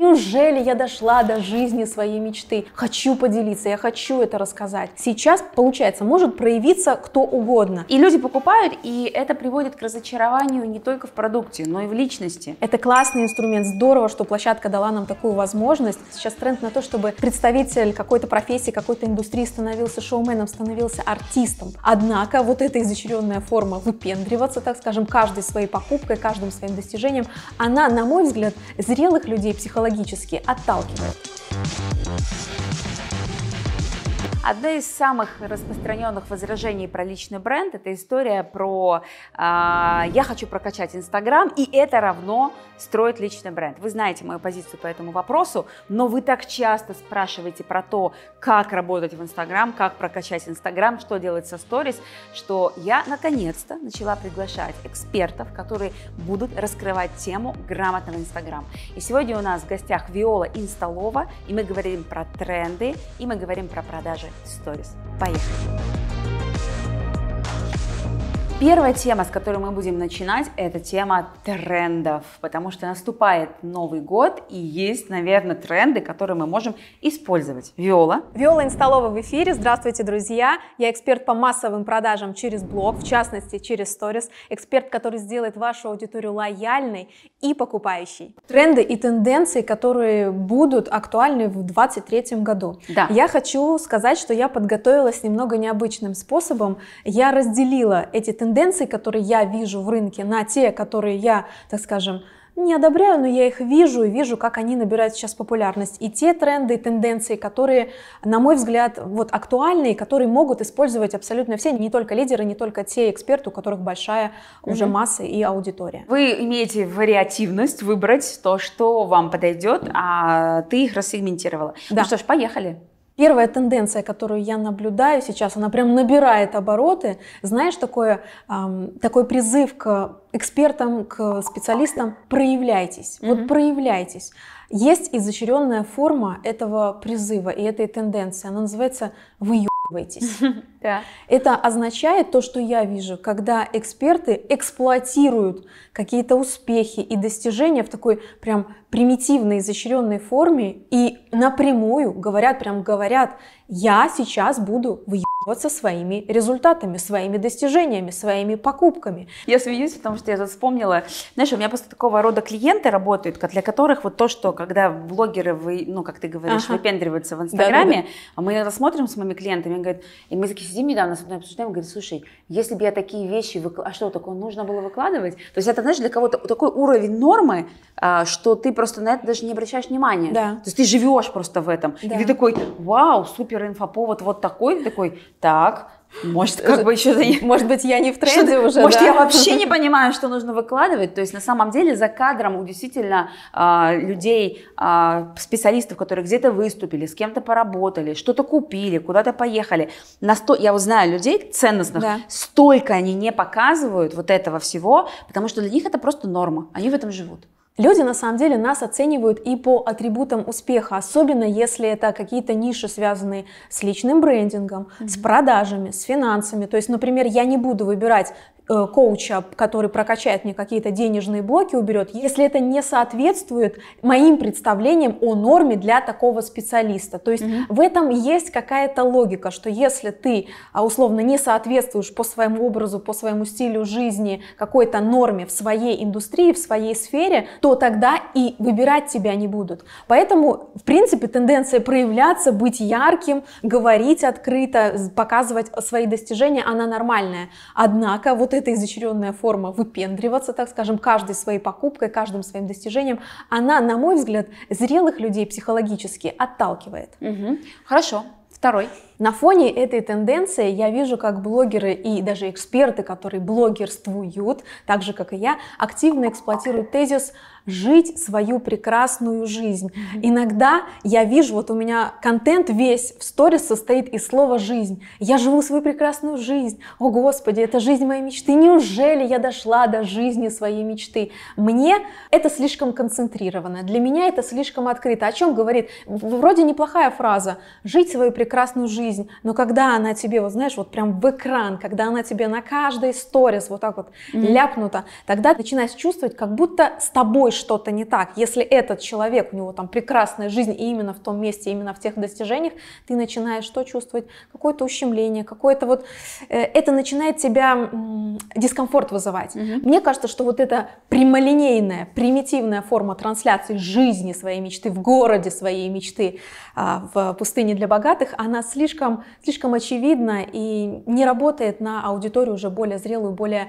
Неужели я дошла до жизни своей мечты? Хочу поделиться, я хочу это рассказать. Сейчас, получается, может проявиться кто угодно. И люди покупают, и это приводит к разочарованию не только в продукте, но и в личности. Это классный инструмент. Здорово, что площадка дала нам такую возможность. Сейчас тренд на то, чтобы представитель какой-то профессии, какой-то индустрии становился шоуменом, становился артистом. Однако вот эта изощренная форма выпендриваться, так скажем, каждой своей покупкой, каждым своим достижением, она, на мой взгляд, зрелых людей психологически психологически отталкивает. Одно из самых распространенных возражений про личный бренд – это история про э, «я хочу прокачать Инстаграм, и это равно строить личный бренд». Вы знаете мою позицию по этому вопросу, но вы так часто спрашиваете про то, как работать в Инстаграм, как прокачать Инстаграм, что делать со сторис, что я наконец-то начала приглашать экспертов, которые будут раскрывать тему грамотного Инстаграма. И сегодня у нас в гостях Виола Инсталова, и мы говорим про тренды, и мы говорим про продажи Stories. Поехали! Первая тема, с которой мы будем начинать, это тема трендов, потому что наступает Новый год и есть, наверное, тренды, которые мы можем использовать. Виола. Виола Инсталова в эфире. Здравствуйте, друзья. Я эксперт по массовым продажам через блог, в частности, через сторис. Эксперт, который сделает вашу аудиторию лояльной и покупающей. Тренды и тенденции, которые будут актуальны в 2023 году. Да. Я хочу сказать, что я подготовилась немного необычным способом. Я разделила эти тенденции тенденции, которые я вижу в рынке, на те, которые я, так скажем, не одобряю, но я их вижу и вижу, как они набирают сейчас популярность. И те тренды и тенденции, которые, на мой взгляд, вот актуальны и которые могут использовать абсолютно все, не только лидеры, не только те эксперты, у которых большая уже угу. масса и аудитория. Вы имеете вариативность выбрать то, что вам подойдет, а ты их рассегментировала. Ну да. Ну что ж, поехали. Первая тенденция, которую я наблюдаю сейчас, она прям набирает обороты. Знаешь, такое, эм, такой призыв к экспертам, к специалистам, проявляйтесь, mm-hmm. вот проявляйтесь. Есть изощренная форма этого призыва и этой тенденции, она называется «вы Да. Это означает то, что я вижу, когда эксперты эксплуатируют какие-то успехи и достижения в такой прям примитивной, изощренной форме и напрямую говорят, прям говорят, я сейчас буду выебать вот со своими результатами, своими достижениями, своими покупками. Я смеюсь, потому что я тут вспомнила, знаешь, у меня просто такого рода клиенты работают, для которых вот то, что когда блогеры, вы, ну, как ты говоришь, ага. выпендриваются в Инстаграме, а мы это смотрим с моими клиентами, и говорят, и мы такие сидим недавно с одной обсуждаем, говорит, слушай, если бы я такие вещи, выкла... а что, такое нужно было выкладывать? То есть это, знаешь, для кого-то такой уровень нормы, а, что ты просто на это даже не обращаешь внимания. Да. То есть ты живешь просто в этом. Да. И ты такой, вау, супер инфоповод, вот такой, такой, так, может, э, как бы еще... Э, может быть, я не в тренде уже, Может, да? я вообще не понимаю, что нужно выкладывать. То есть, на самом деле, за кадром у действительно а, людей, а, специалистов, которые где-то выступили, с кем-то поработали, что-то купили, куда-то поехали. На сто... Я вот знаю людей ценностных, да. столько они не показывают вот этого всего, потому что для них это просто норма. Они в этом живут. Люди на самом деле нас оценивают и по атрибутам успеха, особенно если это какие-то ниши, связанные с личным брендингом, mm-hmm. с продажами, с финансами. То есть, например, я не буду выбирать Э, коуча, который прокачает мне какие-то денежные блоки, уберет, если это не соответствует моим представлениям о норме для такого специалиста. То есть mm-hmm. в этом есть какая-то логика, что если ты а, условно не соответствуешь по своему образу, по своему стилю жизни какой-то норме в своей индустрии, в своей сфере, то тогда и выбирать тебя не будут. Поэтому, в принципе, тенденция проявляться, быть ярким, говорить открыто, показывать свои достижения, она нормальная. Однако вот это это изощренная форма выпендриваться, так скажем, каждой своей покупкой, каждым своим достижением, она, на мой взгляд, зрелых людей психологически отталкивает. Угу. Хорошо. Второй. На фоне этой тенденции я вижу, как блогеры и даже эксперты, которые блогерствуют, так же как и я, активно эксплуатируют тезис жить свою прекрасную жизнь. Mm-hmm. Иногда я вижу, вот у меня контент весь в сторис состоит из слова «жизнь». Я живу свою прекрасную жизнь. О, Господи, это жизнь моей мечты. Неужели я дошла до жизни своей мечты? Мне это слишком концентрировано. Для меня это слишком открыто. О чем говорит? Вроде неплохая фраза. Жить свою прекрасную жизнь. Но когда она тебе, вот знаешь, вот прям в экран, когда она тебе на каждой сторис вот так вот mm-hmm. ляпнута, тогда начинаешь чувствовать, как будто с тобой тобой что-то не так. Если этот человек, у него там прекрасная жизнь, и именно в том месте, именно в тех достижениях, ты начинаешь что чувствовать? Какое-то ущемление, какое-то вот... Э, это начинает тебя дискомфорт вызывать. Угу. Мне кажется, что вот эта прямолинейная, примитивная форма трансляции жизни своей мечты в городе, своей мечты а, в пустыне для богатых, она слишком, слишком очевидна и не работает на аудиторию уже более зрелую, более,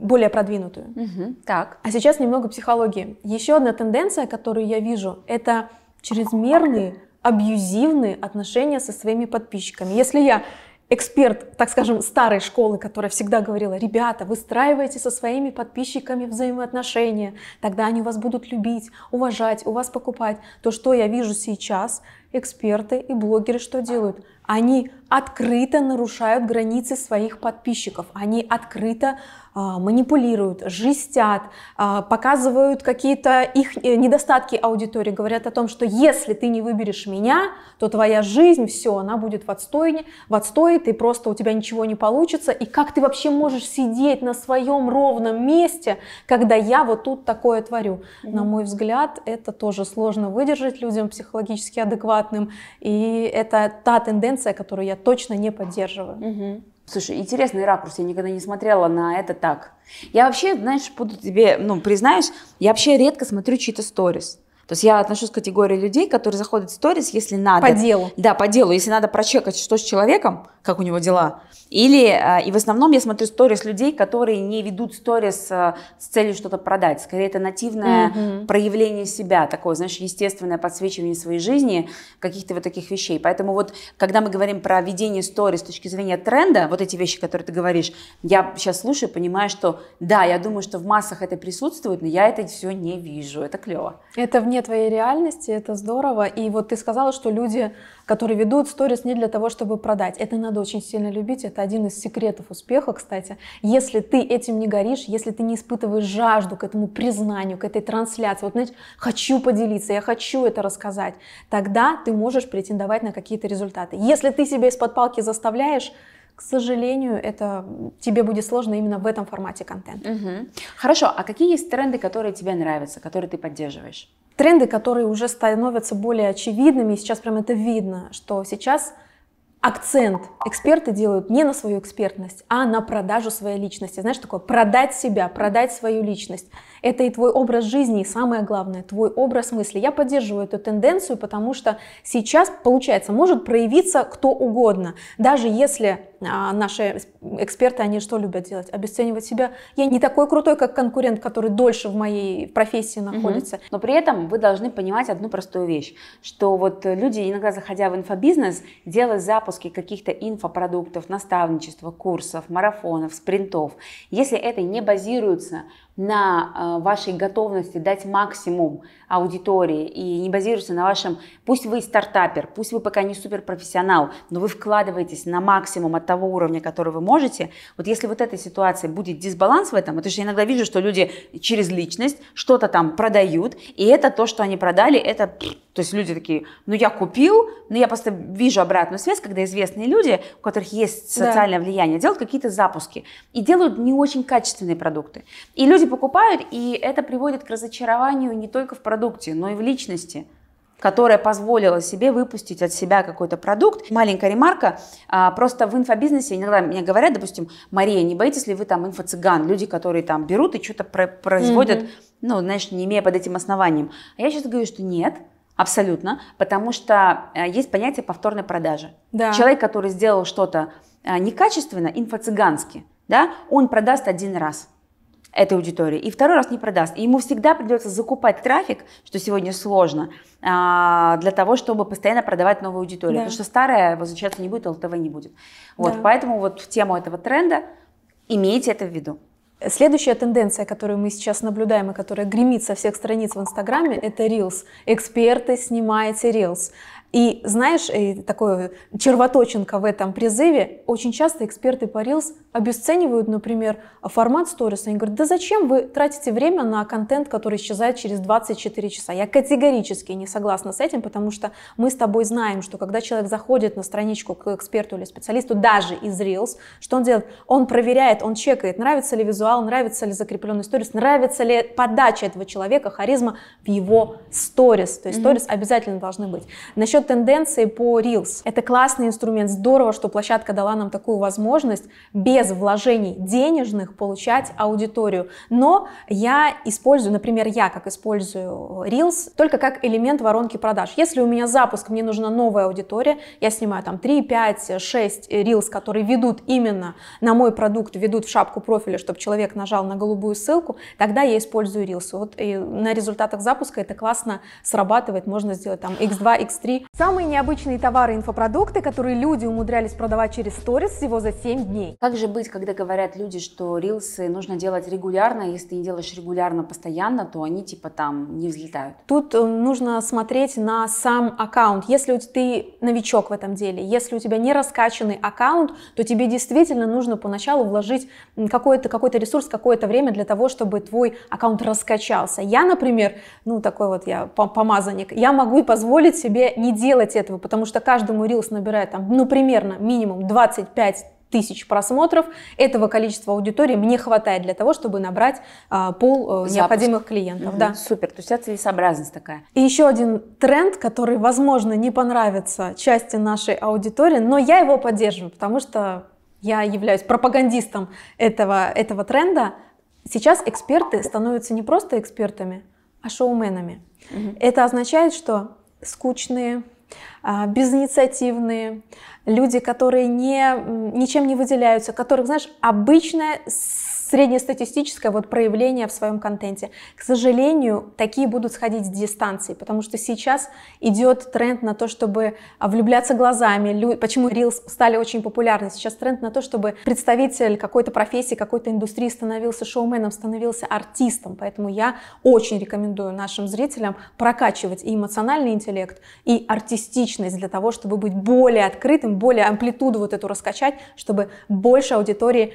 более продвинутую. Угу. Так. А сейчас немного психологии психологии. Еще одна тенденция, которую я вижу, это чрезмерные, абьюзивные отношения со своими подписчиками. Если я эксперт, так скажем, старой школы, которая всегда говорила, ребята, выстраивайте со своими подписчиками взаимоотношения, тогда они вас будут любить, уважать, у вас покупать. То, что я вижу сейчас, эксперты и блогеры что делают? Они открыто нарушают границы своих подписчиков, они открыто а, манипулируют, жестят, а, показывают какие-то их э, недостатки аудитории, говорят о том, что если ты не выберешь меня, то твоя жизнь, все, она будет в отстойне, в отстое, ты просто, у тебя ничего не получится, и как ты вообще можешь сидеть на своем ровном месте, когда я вот тут такое творю? Mm-hmm. На мой взгляд, это тоже сложно выдержать людям психологически адекватным, и это та тенденция, которую я точно не поддерживаю. Mm-hmm. Слушай, интересный ракурс, я никогда не смотрела на это так. Я вообще, знаешь, буду тебе, ну, признаюсь, я вообще редко смотрю чьи-то сторис. То есть я отношусь к категории людей, которые заходят в сторис, если надо. По делу. Да, по делу. Если надо прочекать, что с человеком, как у него дела. Или, э, и в основном я смотрю сторис людей, которые не ведут сторис э, с целью что-то продать. Скорее, это нативное mm-hmm. проявление себя, такое, знаешь, естественное подсвечивание своей жизни, каких-то вот таких вещей. Поэтому вот, когда мы говорим про ведение сторис с точки зрения тренда, вот эти вещи, которые ты говоришь, я сейчас слушаю, понимаю, что да, я думаю, что в массах это присутствует, но я это все не вижу. Это клево. Это вне вне твоей реальности, это здорово. И вот ты сказала, что люди, которые ведут сторис не для того, чтобы продать. Это надо очень сильно любить, это один из секретов успеха, кстати. Если ты этим не горишь, если ты не испытываешь жажду к этому признанию, к этой трансляции, вот, знаешь, хочу поделиться, я хочу это рассказать, тогда ты можешь претендовать на какие-то результаты. Если ты себя из-под палки заставляешь, к сожалению, это тебе будет сложно именно в этом формате контента. Угу. Хорошо, а какие есть тренды, которые тебе нравятся, которые ты поддерживаешь? тренды, которые уже становятся более очевидными, и сейчас прям это видно, что сейчас акцент эксперты делают не на свою экспертность, а на продажу своей личности. Знаешь, такое продать себя, продать свою личность. Это и твой образ жизни, и самое главное, твой образ мысли. Я поддерживаю эту тенденцию, потому что сейчас, получается, может проявиться кто угодно. Даже если а, наши эксперты, они что любят делать? Обесценивать себя. Я не такой крутой, как конкурент, который дольше в моей профессии находится. Угу. Но при этом вы должны понимать одну простую вещь, что вот люди, иногда заходя в инфобизнес, делают запад запуске каких-то инфопродуктов, наставничества, курсов, марафонов, спринтов, если это не базируется на э, вашей готовности дать максимум аудитории и не базируется на вашем, пусть вы стартапер, пусть вы пока не суперпрофессионал, но вы вкладываетесь на максимум от того уровня, который вы можете, вот если вот этой ситуации будет дисбаланс в этом, это что я иногда вижу, что люди через личность что-то там продают, и это то, что они продали, это, то есть люди такие, ну я купил, но я просто вижу обратную связь, когда известные люди, у которых есть социальное да. влияние, делают какие-то запуски и делают не очень качественные продукты. И люди покупают, и это приводит к разочарованию не только в продукте, но и в личности которая позволила себе выпустить от себя какой-то продукт. Маленькая ремарка, а, просто в инфобизнесе иногда мне говорят, допустим, Мария, не боитесь ли вы там инфо-цыган, люди, которые там берут и что-то про- производят, mm-hmm. ну, знаешь, не имея под этим основанием. А я сейчас говорю, что нет, абсолютно, потому что э, есть понятие повторной продажи. Да. Человек, который сделал что-то э, некачественно, инфо-цыгански, да, он продаст один раз этой аудитории, и второй раз не продаст. И ему всегда придется закупать трафик, что сегодня сложно, а, для того, чтобы постоянно продавать новую аудиторию. Да. Потому что старая возвращаться не будет, а ЛТВ не будет. Вот, да. Поэтому вот в тему этого тренда имейте это в виду. Следующая тенденция, которую мы сейчас наблюдаем и которая гремит со всех страниц в Инстаграме, это Reels. Эксперты снимаете Reels. И знаешь, э, такое червоточинка в этом призыве, очень часто эксперты по Reels обесценивают, например, формат сторис. Они говорят, да зачем вы тратите время на контент, который исчезает через 24 часа? Я категорически не согласна с этим, потому что мы с тобой знаем, что когда человек заходит на страничку к эксперту или специалисту, даже из Reels, что он делает? Он проверяет, он чекает, нравится ли визуал, нравится ли закрепленный сторис, нравится ли подача этого человека, харизма в его сторис. То есть сторис mm-hmm. обязательно должны быть. Насчет насчет тенденции по Reels. Это классный инструмент. Здорово, что площадка дала нам такую возможность без вложений денежных получать аудиторию. Но я использую, например, я как использую Reels, только как элемент воронки продаж. Если у меня запуск, мне нужна новая аудитория, я снимаю там 3, 5, 6 Reels, которые ведут именно на мой продукт, ведут в шапку профиля, чтобы человек нажал на голубую ссылку, тогда я использую Reels. Вот и на результатах запуска это классно срабатывает, можно сделать там x2, x3 Самые необычные товары и инфопродукты, которые люди умудрялись продавать через сторис всего за 7 дней. Как же быть, когда говорят люди, что рилсы нужно делать регулярно, если ты не делаешь регулярно постоянно, то они типа там не взлетают? Тут э, нужно смотреть на сам аккаунт. Если ты новичок в этом деле, если у тебя не раскачанный аккаунт, то тебе действительно нужно поначалу вложить какой-то какой ресурс, какое-то время для того, чтобы твой аккаунт раскачался. Я, например, ну такой вот я помазанник, я могу позволить себе не делать делать этого, потому что каждому рилс набирает там, ну, примерно минимум 25 тысяч просмотров. Этого количества аудитории мне хватает для того, чтобы набрать а, пол э, а, необходимых клиентов. Угу, да. Супер, то есть это целесообразность такая. И еще один тренд, который, возможно, не понравится части нашей аудитории, но я его поддерживаю, потому что я являюсь пропагандистом этого, этого тренда. Сейчас эксперты становятся не просто экспертами, а шоуменами. Угу. Это означает, что скучные, а, безинициативные, люди, которые не, ничем не выделяются, которых, знаешь, обычная среднестатистическое вот проявление в своем контенте. К сожалению, такие будут сходить с дистанции, потому что сейчас идет тренд на то, чтобы а, влюбляться глазами. Почему Reels стали очень популярны? Сейчас тренд на то, чтобы представитель какой-то профессии, какой-то индустрии становился шоуменом, становился артистом. Поэтому я очень рекомендую нашим зрителям прокачивать и эмоциональный интеллект, и артистичность для того, чтобы быть более открытым, более амплитуду вот эту раскачать, чтобы больше аудитории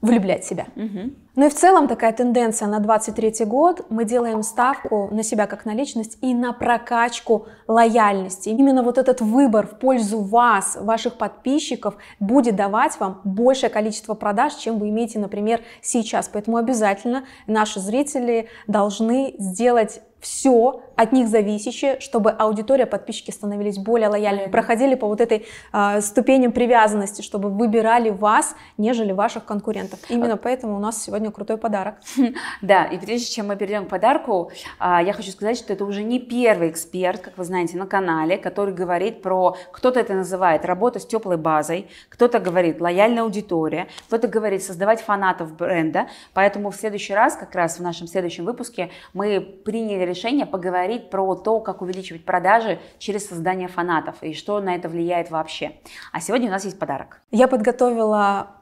влюблять себя. Угу. Ну и в целом такая тенденция на 23 год, мы делаем ставку на себя как на личность и на прокачку лояльности. Именно вот этот выбор в пользу вас, ваших подписчиков, будет давать вам большее количество продаж, чем вы имеете, например, сейчас. Поэтому обязательно наши зрители должны сделать все от них зависящее, чтобы аудитория, подписчики становились более лояльными, проходили по вот этой э, а, ступени привязанности, чтобы выбирали вас, нежели ваших конкурентов. А Именно поэтому у нас сегодня крутой подарок. Да, и прежде чем мы перейдем к подарку, а, я хочу сказать, что это уже не первый эксперт, как вы знаете, на канале, который говорит про, кто-то это называет работа с теплой базой, кто-то говорит лояльная аудитория, кто-то говорит создавать фанатов бренда, поэтому в следующий раз, как раз в нашем следующем выпуске, мы приняли решение поговорить про то, как увеличивать продажи через создание фанатов и что на это влияет вообще. А сегодня у нас есть подарок. Я подготовила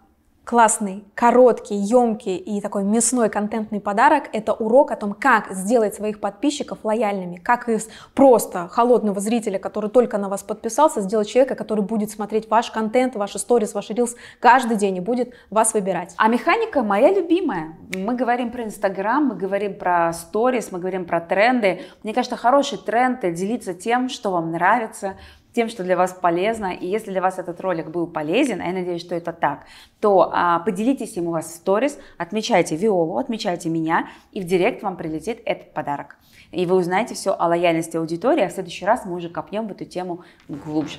классный, короткий, емкий и такой мясной контентный подарок – это урок о том, как сделать своих подписчиков лояльными, как из просто холодного зрителя, который только на вас подписался, сделать человека, который будет смотреть ваш контент, ваши сторис, ваши рилс каждый день и будет вас выбирать. А механика моя любимая. Мы говорим про Инстаграм, мы говорим про сторис, мы говорим про тренды. Мне кажется, хороший тренд – делиться тем, что вам нравится, тем, что для вас полезно. И если для вас этот ролик был полезен, а я надеюсь, что это так, то а, поделитесь им у вас в сторис, отмечайте Виолу, отмечайте меня, и в директ вам прилетит этот подарок. И вы узнаете все о лояльности аудитории, а в следующий раз мы уже копнем в эту тему глубже.